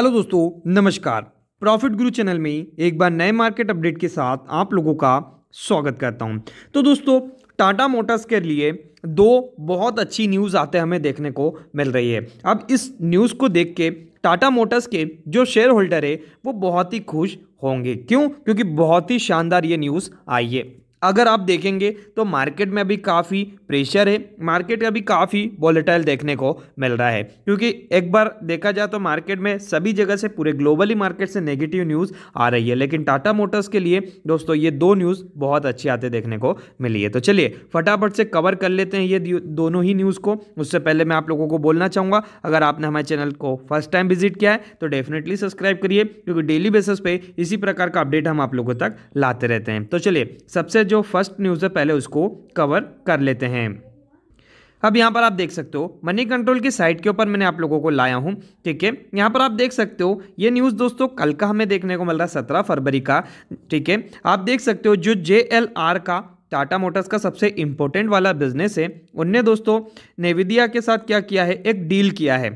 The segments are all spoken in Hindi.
हेलो दोस्तों नमस्कार प्रॉफिट गुरु चैनल में एक बार नए मार्केट अपडेट के साथ आप लोगों का स्वागत करता हूं तो दोस्तों टाटा मोटर्स के लिए दो बहुत अच्छी न्यूज़ आते हमें देखने को मिल रही है अब इस न्यूज़ को देख के टाटा मोटर्स के जो शेयर होल्डर है वो बहुत ही खुश होंगे क्यों क्योंकि बहुत ही शानदार ये न्यूज़ आई है अगर आप देखेंगे तो मार्केट में अभी काफ़ी प्रेशर है मार्केट का भी काफ़ी वॉलेटाइल देखने को मिल रहा है क्योंकि एक बार देखा जाए तो मार्केट में सभी जगह से पूरे ग्लोबली मार्केट से नेगेटिव न्यूज़ आ रही है लेकिन टाटा मोटर्स के लिए दोस्तों ये दो न्यूज़ बहुत अच्छी आते देखने को मिली है तो चलिए फटाफट से कवर कर लेते हैं ये दोनों ही न्यूज़ को उससे पहले मैं आप लोगों को बोलना चाहूँगा अगर आपने हमारे चैनल को फर्स्ट टाइम विजिट किया है तो डेफिनेटली सब्सक्राइब करिए क्योंकि डेली बेसिस पे इसी प्रकार का अपडेट हम आप लोगों तक लाते रहते हैं तो चलिए सबसे जो फर्स्ट न्यूज़ है पहले उसको कवर कर लेते हैं अब यहाँ पर आप देख सकते हो मनी कंट्रोल की साइट के ऊपर मैंने आप लोगों को लाया हूँ ठीक है यहाँ पर आप देख सकते हो ये न्यूज़ दोस्तों कल का हमें देखने को मिल रहा है सत्रह फरवरी का ठीक है आप देख सकते हो जो जे का टाटा मोटर्स का सबसे इम्पोर्टेंट वाला बिजनेस है उनने दोस्तों नेविदिया के साथ क्या किया है एक डील किया है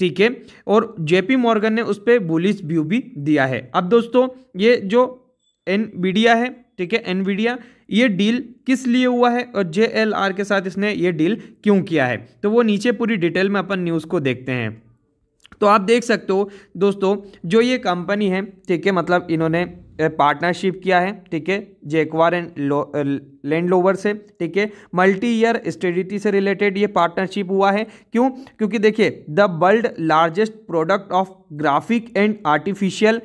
ठीक है और जेपी मॉर्गन ने उस पर बुलिस व्यू भी दिया है अब दोस्तों ये जो एन है ठीक है एनवीडिया ये डील किस लिए हुआ है और जे के साथ इसने ये डील क्यों किया है तो वो नीचे पूरी डिटेल में अपन न्यूज़ को देखते हैं तो आप देख सकते हो दोस्तों जो ये कंपनी है ठीक है मतलब इन्होंने पार्टनरशिप किया है ठीक है जेकवार एंड लैंड लोवर से ठीक है मल्टी ईयर स्टेडिटी से रिलेटेड ये पार्टनरशिप हुआ है क्यों क्योंकि देखिए the world largest product of graphic and artificial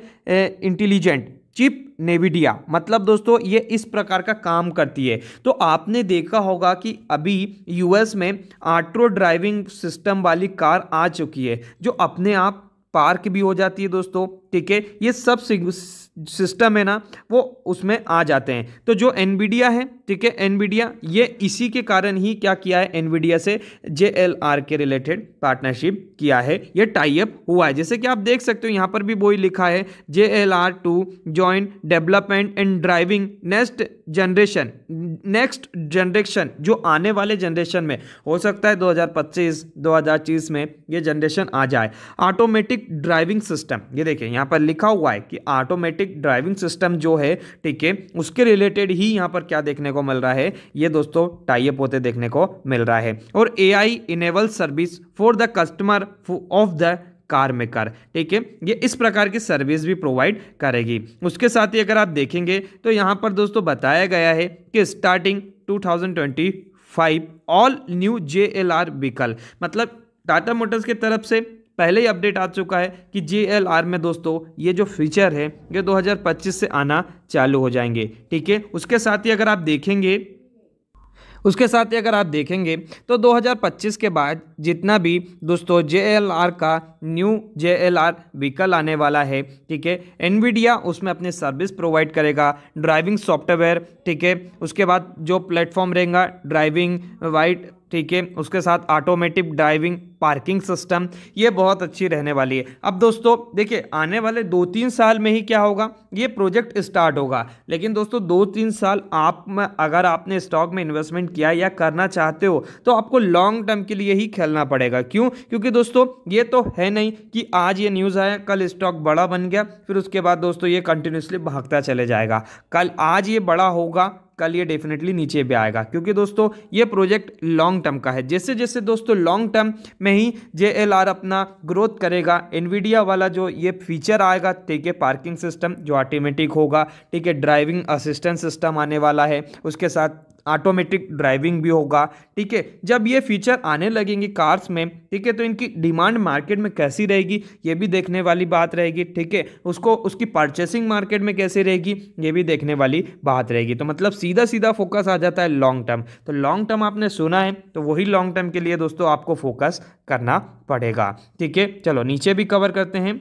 intelligent chip Nvidia मतलब दोस्तों ये इस प्रकार का काम करती है तो आपने देखा होगा कि अभी यूएस में आट्रो ड्राइविंग सिस्टम वाली कार आ चुकी है जो अपने आप पार्क भी हो जाती है दोस्तों ठीक है ये सब सिस्टम है ना वो उसमें आ जाते हैं तो जो एनवीडिया है ठीक है एनवीडिया ये इसी के कारण ही क्या किया है एनवीडिया से जे के रिलेटेड पार्टनरशिप किया है ये टाइप हुआ है जैसे कि आप देख सकते हो यहाँ पर भी बोई लिखा है J L R two joint development and driving next generation next generation जो आने वाले जनरेशन में हो सकता है 2025 2030 में ये जनरेशन आ जाए ऑटोमेटिक ड्राइविंग सिस्टम ये देखिए यहाँ पर लिखा हुआ है कि ऑटोमेटिक एक ड्राइविंग सिस्टम जो है ठीक है उसके रिलेटेड ही यहाँ पर क्या देखने को मिल रहा है ये दोस्तों टाइप होते देखने को मिल रहा है और A I enable service for the customer of the car maker ठीक है ये इस प्रकार की सर्विस भी प्रोवाइड करेगी उसके साथ ही अगर आप देखेंगे तो यहाँ पर दोस्तों बताया गया है कि starting 2025 all new J L R vehicle मतलब टाटा मोटर्स की तरफ से पहले ही अपडेट आ चुका है कि जे में दोस्तों ये जो फीचर है ये 2025 से आना चालू हो जाएंगे ठीक है उसके साथ ही अगर आप देखेंगे उसके साथ ही अगर आप देखेंगे तो 2025 के बाद जितना भी दोस्तों जे का न्यू जे व्हीकल आने वाला है ठीक है एनवीडिया उसमें अपनी सर्विस प्रोवाइड करेगा ड्राइविंग सॉफ्टवेयर ठीक है उसके बाद जो प्लेटफॉर्म रहेगा ड्राइविंग वाइट ठीक है उसके साथ ऑटोमेटिक ड्राइविंग पार्किंग सिस्टम ये बहुत अच्छी रहने वाली है अब दोस्तों देखिए आने वाले दो तीन साल में ही क्या होगा ये प्रोजेक्ट स्टार्ट होगा लेकिन दोस्तों दो तीन साल आप में अगर आपने स्टॉक में इन्वेस्टमेंट किया या करना चाहते हो तो आपको लॉन्ग टर्म के लिए ही खेलना पड़ेगा क्यों क्योंकि दोस्तों ये तो है नहीं कि आज ये न्यूज़ आया कल स्टॉक बड़ा बन गया फिर उसके बाद दोस्तों ये कंटिन्यूसली भागता चले जाएगा कल आज ये बड़ा होगा कल ये डेफिनेटली नीचे भी आएगा क्योंकि दोस्तों ये प्रोजेक्ट लॉन्ग टर्म का है जैसे जैसे दोस्तों लॉन्ग टर्म में ही जे अपना ग्रोथ करेगा एनवीडिया वाला जो ये फीचर आएगा ठीक है पार्किंग सिस्टम जो ऑटोमेटिक होगा ठीक है ड्राइविंग असिस्टेंट सिस्टम आने वाला है उसके साथ ऑटोमेटिक ड्राइविंग भी होगा ठीक है जब ये फीचर आने लगेंगी कार्स में ठीक है तो इनकी डिमांड मार्केट में कैसी रहेगी ये भी देखने वाली बात रहेगी ठीक है उसको उसकी परचेसिंग मार्केट में कैसे रहेगी ये भी देखने वाली बात रहेगी तो मतलब सीधा सीधा फोकस आ जाता है लॉन्ग टर्म तो लॉन्ग टर्म आपने सुना है तो वही लॉन्ग टर्म के लिए दोस्तों आपको फोकस करना पड़ेगा ठीक है चलो नीचे भी कवर करते हैं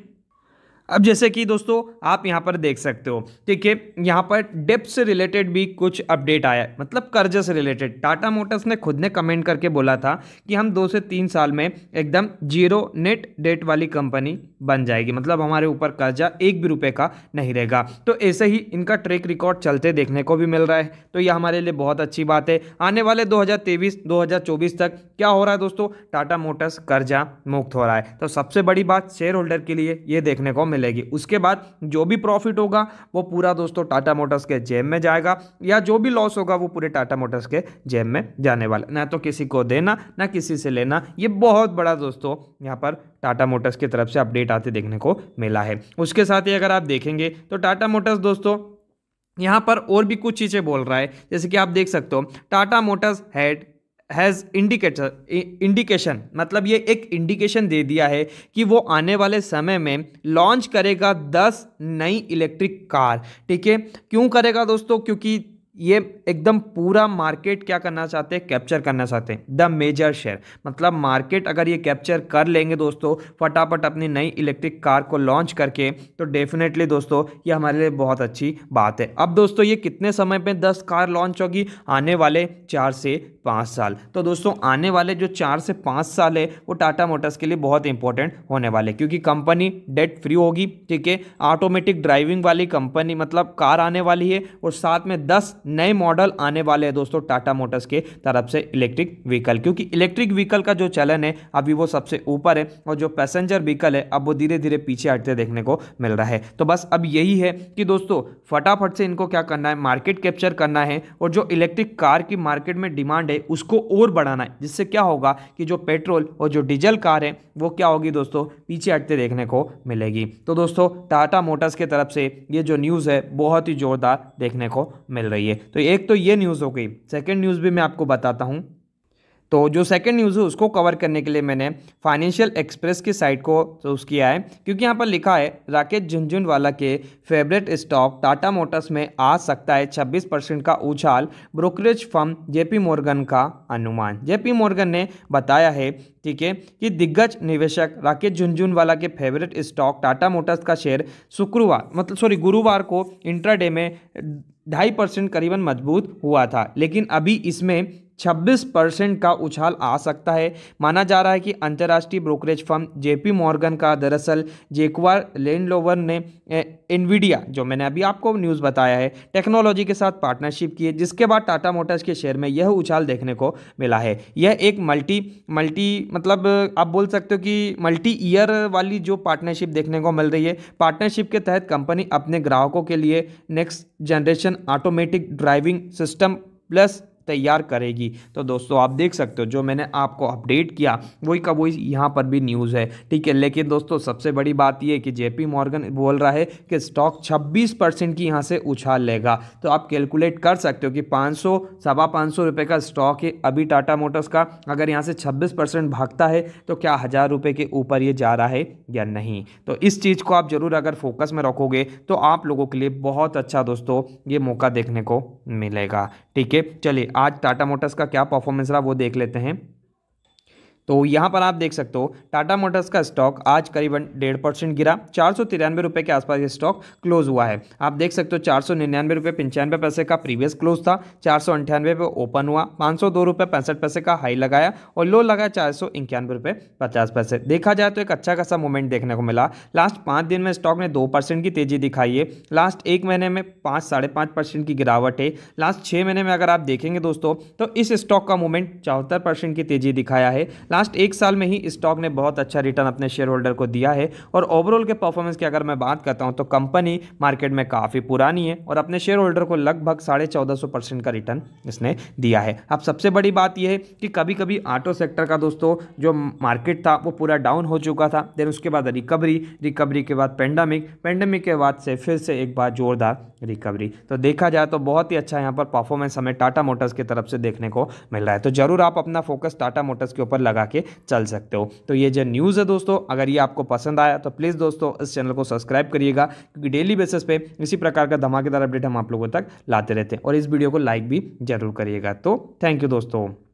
अब जैसे कि दोस्तों आप यहाँ पर देख सकते हो ठीक है यहाँ पर डेप्थ से रिलेटेड भी कुछ अपडेट आया है मतलब कर्जे से रिलेटेड टाटा मोटर्स ने खुद ने कमेंट करके बोला था कि हम दो से तीन साल में एकदम जीरो नेट डेट वाली कंपनी बन जाएगी मतलब हमारे ऊपर कर्जा एक भी रुपये का नहीं रहेगा तो ऐसे ही इनका ट्रैक रिकॉर्ड चलते देखने को भी मिल रहा है तो यह हमारे लिए बहुत अच्छी बात है आने वाले दो हजार तक क्या हो रहा है दोस्तों टाटा मोटर्स कर्जा मुक्त हो रहा है तो सबसे बड़ी बात शेयर होल्डर के लिए ये देखने को मिल मिलेगी उसके बाद जो भी प्रॉफिट होगा वो पूरा दोस्तों टाटा मोटर्स के जेब में जाएगा या जो भी लॉस होगा वो पूरे टाटा मोटर्स के जेब में जाने वाला ना तो किसी को देना ना किसी से लेना ये बहुत बड़ा दोस्तों यहाँ पर टाटा मोटर्स की तरफ से अपडेट आते देखने को मिला है उसके साथ ही अगर आप देखेंगे तो टाटा मोटर्स दोस्तों यहाँ पर और भी कुछ चीज़ें बोल रहा है जैसे कि आप देख सकते हो Tata Motors had has indicator indication मतलब ये एक इंडिकेशन दे दिया है कि वो आने वाले समय में लॉन्च करेगा दस नई इलेक्ट्रिक कार ठीक है क्यों करेगा दोस्तों क्योंकि ये एकदम पूरा मार्केट क्या करना चाहते हैं कैप्चर करना चाहते हैं द मेजर शेयर मतलब मार्केट अगर ये कैप्चर कर लेंगे दोस्तों फटाफट अपनी नई इलेक्ट्रिक कार को लॉन्च करके तो डेफिनेटली दोस्तों ये हमारे लिए बहुत अच्छी बात है अब दोस्तों ये कितने समय पे दस कार लॉन्च होगी आने वाले चार से पाँच साल तो दोस्तों आने वाले जो चार से पाँच साल है वो टाटा मोटर्स के लिए बहुत इंपॉर्टेंट होने वाले क्योंकि कंपनी डेट फ्री होगी ठीक है ऑटोमेटिक ड्राइविंग वाली कंपनी मतलब कार आने वाली है और साथ में दस नए मॉडल आने वाले हैं दोस्तों टाटा मोटर्स के तरफ से इलेक्ट्रिक व्हीकल क्योंकि इलेक्ट्रिक व्हीकल का जो चलन है अभी वो सबसे ऊपर है और जो पैसेंजर व्हीकल है अब वो धीरे धीरे पीछे हटते देखने को मिल रहा है तो बस अब यही है कि दोस्तों फटाफट से इनको क्या करना है मार्केट कैप्चर करना है और जो इलेक्ट्रिक कार की मार्केट में डिमांड है उसको और बढ़ाना है जिससे क्या होगा कि जो पेट्रोल और जो डीजल कार है वो क्या होगी दोस्तों पीछे हटते देखने को मिलेगी तो दोस्तों टाटा मोटर्स के तरफ से ये जो न्यूज़ है बहुत ही ज़ोरदार देखने को मिल रही है तो एक तो ये न्यूज़ हो गई सेकेंड न्यूज़ भी मैं आपको बताता हूँ तो जो सेकंड न्यूज़ है उसको कवर करने के लिए मैंने फाइनेंशियल एक्सप्रेस की साइट को चूज़ किया है क्योंकि यहाँ पर लिखा है राकेश झुंझुनवाला के फेवरेट स्टॉक टाटा मोटर्स में आ सकता है 26 परसेंट का उछाल ब्रोकरेज फर्म जेपी मॉर्गन का अनुमान जेपी मॉर्गन ने बताया है ठीक है कि दिग्गज निवेशक राकेश झुंझुनवाला के फेवरेट स्टॉक टाटा मोटर्स का शेयर शुक्रवार मतलब सॉरी गुरुवार को इंट्राडे में ढाई परसेंट करीबन मजबूत हुआ था लेकिन अभी इसमें 26 परसेंट का उछाल आ सकता है माना जा रहा है कि अंतर्राष्ट्रीय ब्रोकरेज फर्म जेपी मॉर्गन का दरअसल जेकवार लोवर ने इन्विडिया जो मैंने अभी आपको न्यूज़ बताया है टेक्नोलॉजी के साथ पार्टनरशिप की है जिसके बाद टाटा मोटर्स के शेयर में यह उछाल देखने को मिला है यह एक मल्टी मल्टी मतलब आप बोल सकते हो कि मल्टी ईयर वाली जो पार्टनरशिप देखने को मिल रही है पार्टनरशिप के तहत कंपनी अपने ग्राहकों के लिए next generation automatic driving system plus तैयार करेगी तो दोस्तों आप देख सकते हो जो मैंने आपको अपडेट किया वही का वही यहाँ पर भी न्यूज़ है ठीक है लेकिन दोस्तों सबसे बड़ी बात यह कि जेपी मॉर्गन बोल रहा है कि स्टॉक 26 परसेंट की यहाँ से उछाल लेगा तो आप कैलकुलेट कर सकते हो कि पाँच सौ सवा पाँच सौ रुपये का स्टॉक है अभी टाटा मोटर्स का अगर यहाँ से छब्बीस परसेंट भागता है तो क्या हज़ार रुपये के ऊपर ये जा रहा है या नहीं तो इस चीज़ को आप ज़रूर अगर फोकस में रखोगे तो आप लोगों के लिए बहुत अच्छा दोस्तों ये मौका देखने को मिलेगा ठीक है चलिए आज टाटा मोटर्स का क्या परफॉर्मेंस रहा वो देख लेते हैं तो यहाँ पर आप देख सकते हो टाटा मोटर्स का स्टॉक आज करीबन डेढ़ परसेंट गिरा चार सौ तिरानवे रुपये के आसपास ये स्टॉक क्लोज हुआ है आप देख सकते हो चार सौ निन्यानवे रुपये पंचानवे पैसे का प्रीवियस क्लोज था चार सौ अंठानवे पे ओपन हुआ पाँच सौ दो रुपये पैंसठ पैसे का हाई लगाया और लो लगाया चार सौ इक्यानवे रुपये पचास पैसे देखा जाए तो एक अच्छा खासा मूवमेंट देखने को मिला लास्ट पाँच दिन में स्टॉक ने दो परसेंट की तेजी दिखाई है लास्ट एक महीने में पाँच साढ़े पाँच परसेंट की गिरावट है लास्ट छः महीने में अगर आप देखेंगे दोस्तों तो इस स्टॉक का मूवमेंट चौहत्तर परसेंट की तेजी दिखाया है लास्ट एक साल में ही स्टॉक ने बहुत अच्छा रिटर्न अपने शेयर होल्डर को दिया है और ओवरऑल के परफॉर्मेंस की अगर मैं बात करता हूँ तो कंपनी मार्केट में काफ़ी पुरानी है और अपने शेयर होल्डर को लगभग साढ़े चौदह सौ परसेंट का रिटर्न इसने दिया है अब सबसे बड़ी बात यह है कि कभी कभी ऑटो सेक्टर का दोस्तों जो मार्केट था वो पूरा डाउन हो चुका था देन उसके बाद रिकवरी रिकवरी के बाद पेंडेमिक पेंडेमिक के बाद से फिर से एक बार जोरदार रिकवरी तो देखा जाए तो बहुत ही अच्छा यहाँ पर परफॉर्मेंस हमें टाटा मोटर्स की तरफ से देखने को मिल रहा है तो ज़रूर आप अपना फोकस टाटा मोटर्स के ऊपर लगा जाके चल सकते हो तो ये जो न्यूज़ है दोस्तों अगर ये आपको पसंद आया तो प्लीज़ दोस्तों इस चैनल को सब्सक्राइब करिएगा क्योंकि डेली बेसिस पे इसी प्रकार का धमाकेदार अपडेट हम आप लोगों तक लाते रहते हैं और इस वीडियो को लाइक भी जरूर करिएगा तो थैंक यू दोस्तों